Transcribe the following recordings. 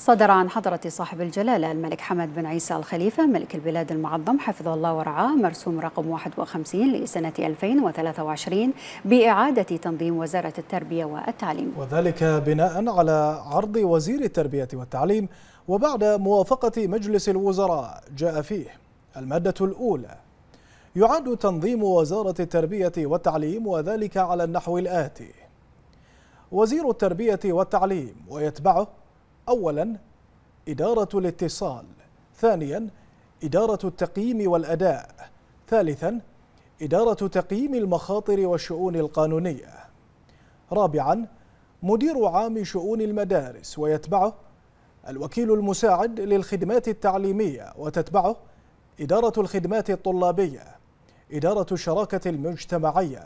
صدر عن حضرة صاحب الجلالة الملك حمد بن عيسى الخليفة ملك البلاد المعظم حفظه الله ورعاه مرسوم رقم 51 لسنة 2023 بإعادة تنظيم وزارة التربية والتعليم وذلك بناء على عرض وزير التربية والتعليم وبعد موافقة مجلس الوزراء جاء فيه المادة الأولى يعاد تنظيم وزارة التربية والتعليم وذلك على النحو الآتي وزير التربية والتعليم ويتبعه أولا إدارة الاتصال ثانيا إدارة التقييم والأداء ثالثا إدارة تقييم المخاطر والشؤون القانونية رابعا مدير عام شؤون المدارس ويتبعه الوكيل المساعد للخدمات التعليمية وتتبعه إدارة الخدمات الطلابية إدارة الشراكة المجتمعية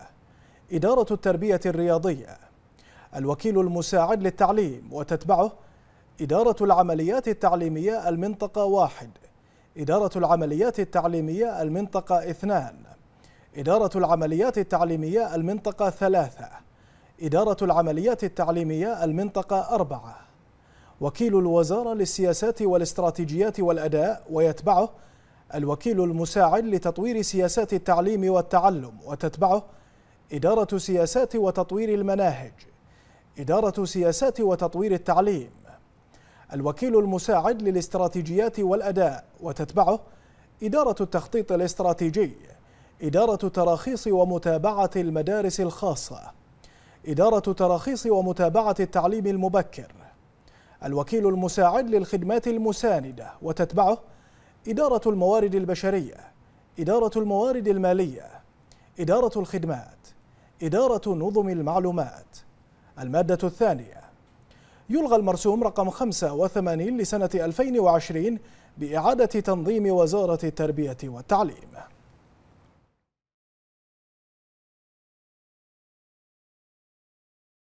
إدارة التربية الرياضية الوكيل المساعد للتعليم وتتبعه إدارة العمليات التعليمية المنطقة واحد إدارة العمليات التعليمية المنطقة اثنان إدارة العمليات التعليمية المنطقة ثلاثة إدارة العمليات التعليمية المنطقة أربعة وكيل الوزارة للسياسات والاستراتيجيات والأداء ويتبعه الوكيل المساعد لتطوير سياسات التعليم والتعلم وتتبعه إدارة سياسات وتطوير المناهج إدارة سياسات وتطوير التعليم الوكيل المساعد للاستراتيجيات والأداء وتتبعه إدارة التخطيط الاستراتيجي إدارة تراخيص ومتابعة المدارس الخاصة إدارة تراخيص ومتابعة التعليم المبكر الوكيل المساعد للخدمات المساندة وتتبعه إدارة الموارد البشرية إدارة الموارد المالية إدارة الخدمات إدارة نظم المعلومات المادة الثانية يلغى المرسوم رقم 85 لسنة 2020 بإعادة تنظيم وزارة التربية والتعليم